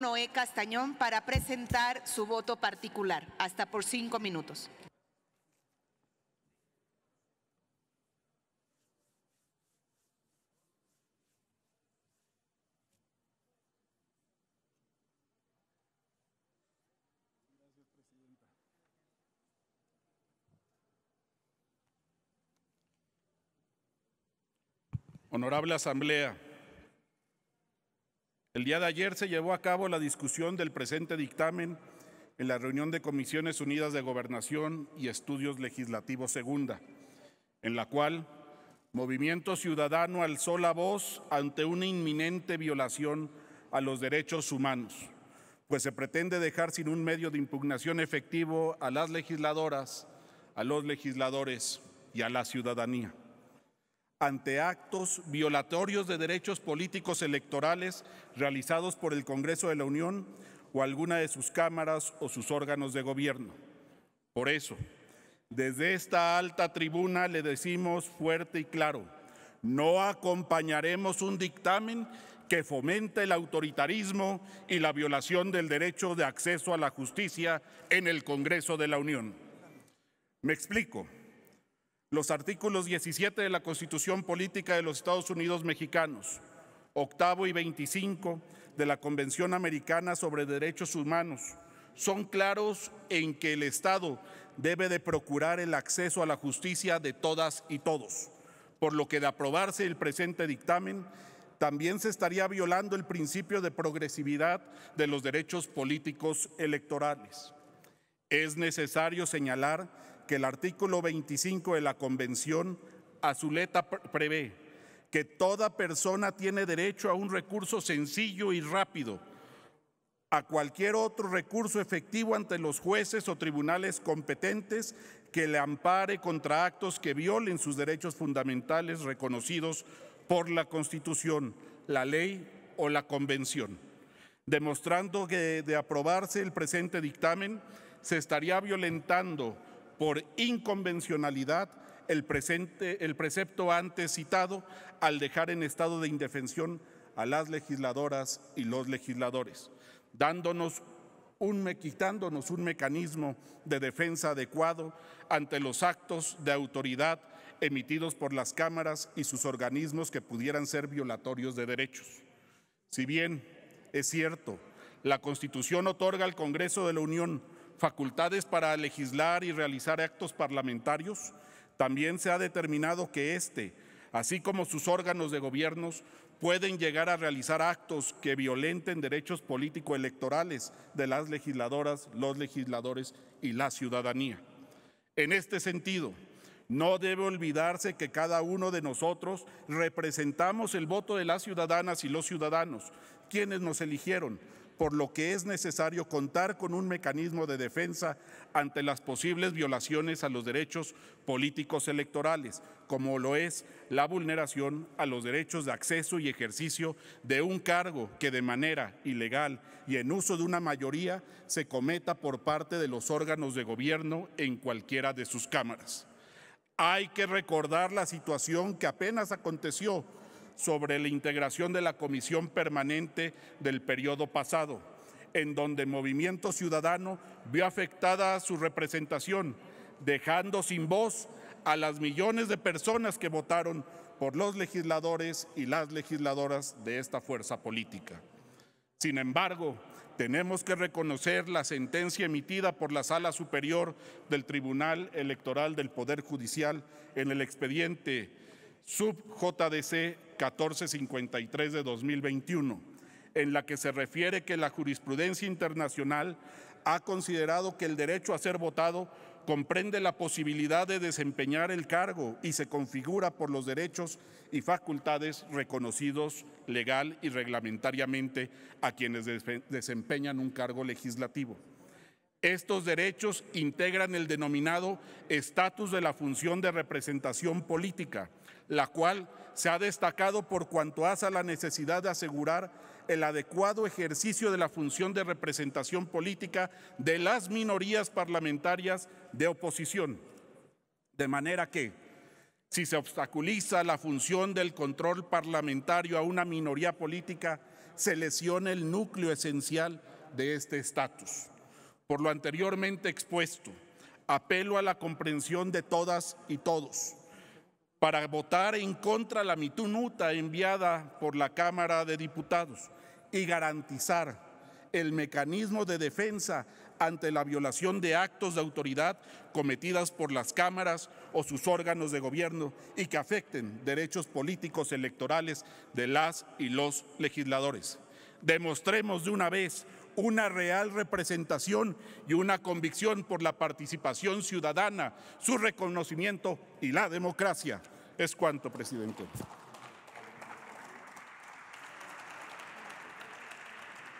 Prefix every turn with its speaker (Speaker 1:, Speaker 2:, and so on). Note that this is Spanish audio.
Speaker 1: Noé Castañón para presentar su voto particular, hasta por cinco minutos. Honorable Asamblea. El día de ayer se llevó a cabo la discusión del presente dictamen en la reunión de Comisiones Unidas de Gobernación y Estudios Legislativos Segunda, en la cual Movimiento Ciudadano alzó la voz ante una inminente violación a los derechos humanos, pues se pretende dejar sin un medio de impugnación efectivo a las legisladoras, a los legisladores y a la ciudadanía ante actos violatorios de derechos políticos electorales realizados por el Congreso de la Unión o alguna de sus cámaras o sus órganos de gobierno. Por eso, desde esta alta tribuna le decimos fuerte y claro, no acompañaremos un dictamen que fomente el autoritarismo y la violación del derecho de acceso a la justicia en el Congreso de la Unión. Me explico los artículos 17 de la Constitución Política de los Estados Unidos Mexicanos, octavo y 25 de la Convención Americana sobre Derechos Humanos, son claros en que el Estado debe de procurar el acceso a la justicia de todas y todos, por lo que de aprobarse el presente dictamen, también se estaría violando el principio de progresividad de los derechos políticos electorales. Es necesario señalar que el artículo 25 de la Convención Azuleta prevé que toda persona tiene derecho a un recurso sencillo y rápido, a cualquier otro recurso efectivo ante los jueces o tribunales competentes que le ampare contra actos que violen sus derechos fundamentales reconocidos por la Constitución, la ley o la Convención, demostrando que de aprobarse el presente dictamen se estaría violentando por inconvencionalidad el, presente, el precepto antes citado al dejar en estado de indefensión a las legisladoras y los legisladores, dándonos un, quitándonos un mecanismo de defensa adecuado ante los actos de autoridad emitidos por las cámaras y sus organismos que pudieran ser violatorios de derechos. Si bien es cierto, la Constitución otorga al Congreso de la Unión facultades para legislar y realizar actos parlamentarios, también se ha determinado que este, así como sus órganos de gobiernos, pueden llegar a realizar actos que violenten derechos político-electorales de las legisladoras, los legisladores y la ciudadanía. En este sentido, no debe olvidarse que cada uno de nosotros representamos el voto de las ciudadanas y los ciudadanos, quienes nos eligieron, por lo que es necesario contar con un mecanismo de defensa ante las posibles violaciones a los derechos políticos electorales, como lo es la vulneración a los derechos de acceso y ejercicio de un cargo que de manera ilegal y en uso de una mayoría se cometa por parte de los órganos de gobierno en cualquiera de sus cámaras. Hay que recordar la situación que apenas aconteció sobre la integración de la comisión permanente del periodo pasado, en donde Movimiento Ciudadano vio afectada su representación, dejando sin voz a las millones de personas que votaron por los legisladores y las legisladoras de esta fuerza política. Sin embargo, tenemos que reconocer la sentencia emitida por la Sala Superior del Tribunal Electoral del Poder Judicial en el expediente sub JDC 1453 de 2021, en la que se refiere que la jurisprudencia internacional ha considerado que el derecho a ser votado comprende la posibilidad de desempeñar el cargo y se configura por los derechos y facultades reconocidos legal y reglamentariamente a quienes desempeñan un cargo legislativo. Estos derechos integran el denominado estatus de la función de representación política, la cual se ha destacado por cuanto hace a la necesidad de asegurar el adecuado ejercicio de la función de representación política de las minorías parlamentarias de oposición. De manera que, si se obstaculiza la función del control parlamentario a una minoría política, se lesiona el núcleo esencial de este estatus. Por lo anteriormente expuesto, apelo a la comprensión de todas y todos para votar en contra la mitunuta enviada por la Cámara de Diputados y garantizar el mecanismo de defensa ante la violación de actos de autoridad cometidas por las cámaras o sus órganos de gobierno y que afecten derechos políticos electorales de las y los legisladores. Demostremos de una vez una real representación y una convicción por la participación ciudadana, su reconocimiento y la democracia. Es cuanto, presidente.